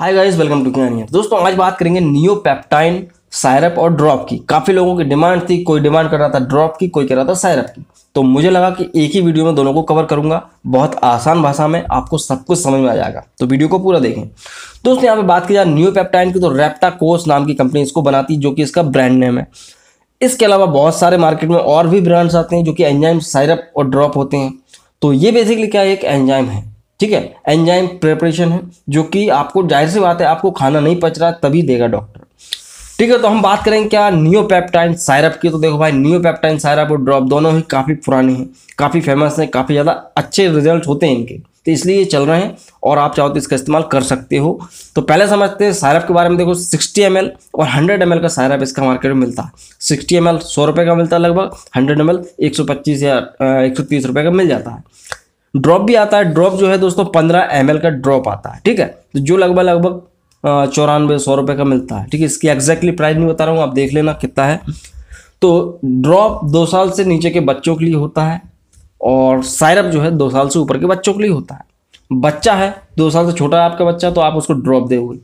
hi guys welcome to clear दोस्तों आज बात करेंगे नियोपेप्टाइन सायरप और ड्रॉप की काफ़ी लोगों की डिमांड थी कोई डिमांड कर रहा था ड्रॉप की कोई कर रहा था सायरप की तो मुझे लगा कि एक ही वीडियो में दोनों को कवर करूंगा बहुत आसान भाषा में आपको सब कुछ समझ में आ जाएगा तो वीडियो को पूरा देखें दोस्तों यहाँ पे बात की जाए न्यूपेप्टाइन की तो रेप्टा कोस नाम की कंपनी इसको बनाती जो कि इसका ब्रांड नेम है इसके अलावा बहुत सारे मार्केट में और भी ब्रांड्स आते हैं जो कि एंजाइम सायरप और ड्रॉप होते हैं तो ये बेसिकली क्या एक एंजाइम है ठीक है एंजाइम प्रेपरेशन है जो कि आपको जाहिर सी बात है आपको खाना नहीं पच रहा तभी देगा डॉक्टर ठीक है तो हम बात करेंगे क्या नियोपेप्टाइन सायरप की तो देखो भाई नियोपेप्टाइन सायरप और ड्रॉप दोनों ही काफ़ी पुराने हैं काफ़ी फेमस हैं काफ़ी ज़्यादा अच्छे रिजल्ट होते हैं इनके तो इसलिए ये चल रहे हैं और आप चाहो तो इसका इस्तेमाल कर सकते हो तो पहले समझते हैं सायरप के बारे में देखो सिक्सटी एम और हंड्रेड एम का सायरप इसका मार्केट में मिलता है सिक्सटी एम एल सौ का मिलता है लगभग हंड्रेड एम एल एक सौ पच्चीस या एक सौ तीस का मिल जाता है ड्रॉप भी आता है ड्रॉप जो है दोस्तों पंद्रह एम का ड्रॉप आता है ठीक है तो जो लगभग लगभग चौरानवे सौ रुपये का मिलता है ठीक है इसकी एग्जैक्टली प्राइस नहीं बता रहा हूँ आप देख लेना कितना है तो ड्रॉप दो साल से नीचे के बच्चों के लिए होता है और सायरप जो है दो साल से ऊपर के बच्चों के लिए होता है बच्चा है दो साल से छोटा है आपका बच्चा तो आप उसको ड्रॉप दोगे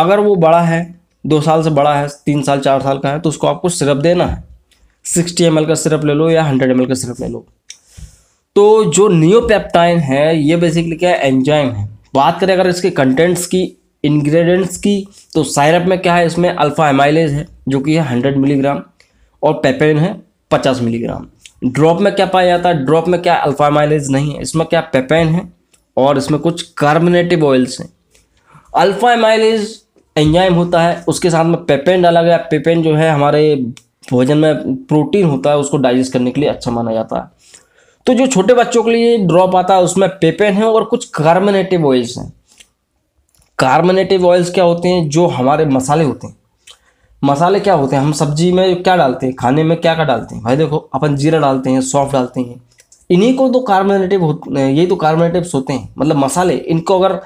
अगर वो बड़ा है दो साल से बड़ा है तीन साल चार साल का है तो उसको आपको सिरप देना है सिक्सटी एम का सिरप ले लो या हंड्रेड एम का सिरप ले लो तो जो नियोपेप्टाइन है ये बेसिकली क्या है एंजाइम है बात करें अगर इसके कंटेंट्स की इंग्रेडिएंट्स की तो साइरप में क्या है इसमें अल्फा एमाइलेज है जो कि है हंड्रेड मिलीग्राम और पेपेन है पचास मिलीग्राम ड्रॉप में क्या पाया जाता है ड्रॉप में क्या अल्फा एमाइलेज नहीं है इसमें क्या पेपेन है और इसमें कुछ कार्बोनेटिव ऑयल्स हैं अल्फा एमाइलेज एंजाइम होता है उसके साथ में पेपेन डाला गया पेपेन जो है हमारे भोजन में प्रोटीन होता है उसको डाइजेस्ट करने के लिए अच्छा माना जाता है तो जो छोटे बच्चों के लिए ड्रॉप आता है उसमें पेपेन है और कुछ कार्बोनेटिव ऑयल्स हैं कार्बोनेटिव ऑयल्स क्या होते हैं जो हमारे मसाले होते हैं मसाले क्या होते हैं हम सब्जी में क्या डालते हैं खाने में क्या क्या डालते हैं भाई देखो अपन जीरा डालते हैं सौंफ डालते हैं इन्हीं को तो कार्बोनेटिव होते यही तो कार्बोनेटिव्स होते हैं मतलब मसाले इनको अगर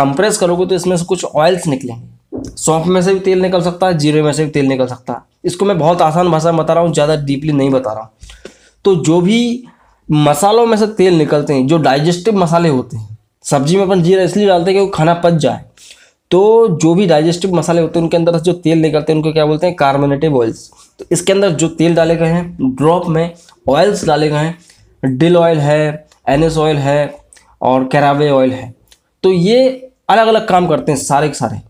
कंप्रेस करोगे तो इसमें से कुछ ऑयल्स निकलेंगे सौंफ में से भी तेल निकल सकता है जीरे में से भी तेल निकल सकता है इसको मैं बहुत आसान भाषा में बता रहा हूँ ज़्यादा डीपली नहीं बता रहा हूँ तो जो भी मसालों में से तेल निकलते हैं जो डाइजेस्टिव मसाले होते हैं सब्जी में अपन जीरा इसलिए डालते हैं कि वो खाना पच जाए तो जो भी डाइजेस्टिव मसाले होते हैं उनके अंदर जो तेल निकलते हैं उनको क्या बोलते हैं कार्बोनेटिव ऑयल्स तो इसके अंदर जो तेल डाले गए हैं ड्रॉप में ऑयल्स डाले गए हैं डिल ऑयल है एनएस ऑयल है और कैरावे ऑयल है तो ये अलग अलग काम करते हैं सारे के सारे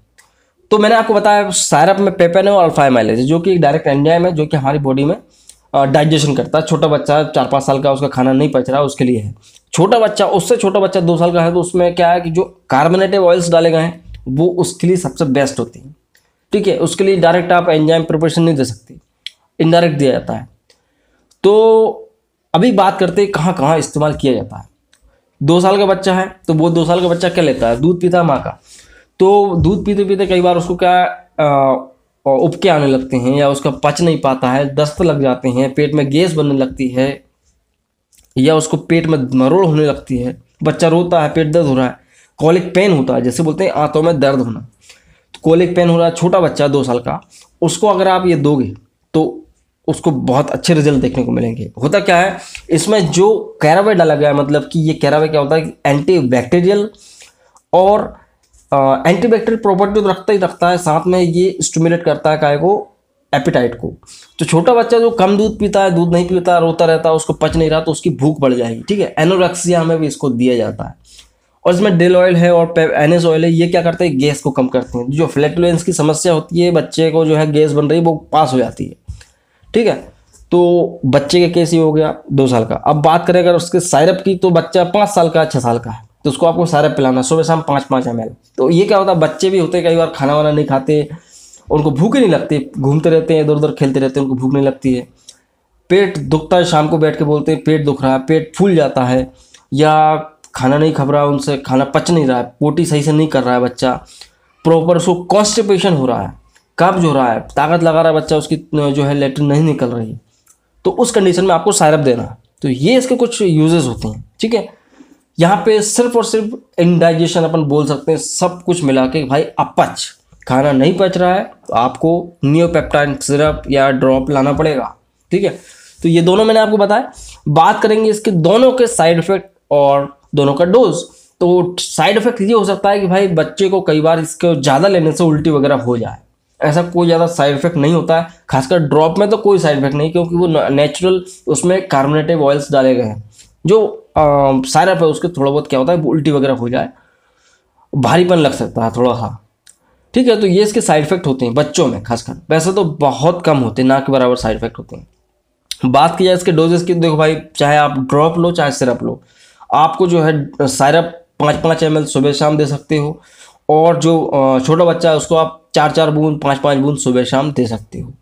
तो मैंने आपको बताया सारप में पेपेनो और अल्फाइम जो कि डायरेक्ट एंजाइम है जो कि हमारी बॉडी में डाइजेशन करता है छोटा बच्चा चार पाँच साल का उसका खाना नहीं पच रहा उसके लिए है छोटा बच्चा उससे छोटा बच्चा दो साल का है तो उसमें क्या है कि जो कार्बोनेटिव ऑयल्स डाले गए हैं वो उसके लिए सबसे बेस्ट होती है ठीक है उसके लिए डायरेक्ट आप एंजाइम प्रिपरेशन नहीं दे सकते इनडायरेक्ट दिया जाता है तो अभी बात करते हैं कहाँ कहाँ इस्तेमाल किया जाता है दो साल का बच्चा है तो वो दो साल का बच्चा क्या लेता है दूध पीता है माँ का तो दूध पीते पीते कई बार उसको क्या और उपके आने लगते हैं या उसका पच नहीं पाता है दस्त लग जाते हैं पेट में गैस बनने लगती है या उसको पेट में मरोड़ होने लगती है बच्चा रोता है पेट दर्द हो रहा है कॉलिक पेन होता है जैसे बोलते हैं आंतों में दर्द होना तो कॉलिक पेन हो रहा है छोटा बच्चा दो साल का उसको अगर आप ये दोगे तो उसको बहुत अच्छे रिजल्ट देखने को मिलेंगे होता क्या है इसमें जो कैरावे डाला गया है मतलब कि ये कैरावे क्या होता है एंटी बैक्टीरियल और एंटीबैक्टीरियल प्रॉपर्टी तो रखता ही रखता है साथ में ये स्टूमुलेट करता है काय को एपिटाइट को तो छोटा बच्चा जो कम दूध पीता है दूध नहीं पीता रोता रहता है उसको पच नहीं रहा तो उसकी भूख बढ़ जाएगी ठीक है एनोरेक्सिया में भी इसको दिया जाता है और इसमें डेल ऑयल है और एनेस ऑयल है ये क्या करते हैं गैस को कम करते हैं जो फ्लैटुलेंस की समस्या होती है बच्चे को जो है गैस बन रही है वो पास हो जाती है ठीक है तो बच्चे का केस ही हो गया दो साल का अब बात करें अगर उसके साइरप की तो बच्चा पाँच साल का छः साल का है तो उसको आपको सारा पिलाना सुबह शाम पाँच पाँच एम तो ये क्या होता है बच्चे भी होते कई बार खाना वाना नहीं खाते उनको भूख ही नहीं लगती घूमते रहते हैं इधर उधर खेलते रहते हैं उनको भूख नहीं लगती है पेट दुखता है शाम को बैठ के बोलते हैं पेट दुख रहा है पेट फूल जाता है या खाना नहीं खप रहा उनसे खाना पच नहीं रहा है पोटी सही से नहीं कर रहा है बच्चा प्रॉपर उसको कॉन्स्टिपेशन हो रहा है कब्ज हो रहा है ताकत लगा रहा है बच्चा उसकी जो है लेटरिन नहीं निकल रही तो उस कंडीशन में आपको सायरप देना तो ये इसके कुछ यूजेस होते हैं ठीक है यहाँ पे सिर्फ और सिर्फ इंडाइजेशन अपन बोल सकते हैं सब कुछ मिला के भाई अपच खाना नहीं पच रहा है तो आपको नियोपेप्टाइन सिरप या ड्रॉप लाना पड़ेगा ठीक है तो ये दोनों मैंने आपको बताया बात करेंगे इसके दोनों के साइड इफेक्ट और दोनों का डोज तो साइड इफेक्ट ये हो सकता है कि भाई बच्चे को कई बार इसके ज़्यादा लेने से उल्टी वगैरह हो जाए ऐसा कोई ज़्यादा साइड इफेक्ट नहीं होता है खासकर ड्रॉप में तो कोई साइड इफेक्ट नहीं क्योंकि वो नेचुरल उसमें कार्बोनेटेड ऑयल्स डाले गए हैं जो सायरप है उसके थोड़ा बहुत क्या होता है उल्टी वगैरह हो जाए भारीपन लग सकता है थोड़ा सा ठीक है तो ये इसके साइड इफेक्ट होते हैं बच्चों में खासकर वैसे तो बहुत कम होते हैं ना के बराबर साइड इफेक्ट होते हैं बात की जाए इसके डोजेस की देखो भाई चाहे आप ड्रॉप लो चाहे सिरप लो आपको जो है सायरप पाँच पाँच एम सुबह शाम दे सकते हो और जो छोटा बच्चा है उसको आप चार चार बूंद पाँच पाँच बूंद सुबह शाम दे सकते हो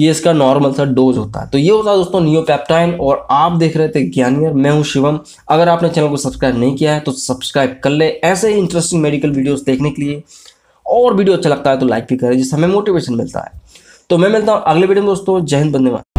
ये इसका नॉर्मल सा डोज होता है तो ये होता है दोस्तों नियोपैप्टाइन और आप देख रहे थे ज्ञानियर मैं हूँ शिवम अगर आपने चैनल को सब्सक्राइब नहीं किया है तो सब्सक्राइब कर ले ऐसे ही इंटरेस्टिंग मेडिकल वीडियोस देखने के लिए और वीडियो अच्छा लगता है तो लाइक भी करें जिससे हमें मोटिवेशन मिलता है तो मैं मिलता हूँ अगले वीडियो में दोस्तों जय हिंद बंदे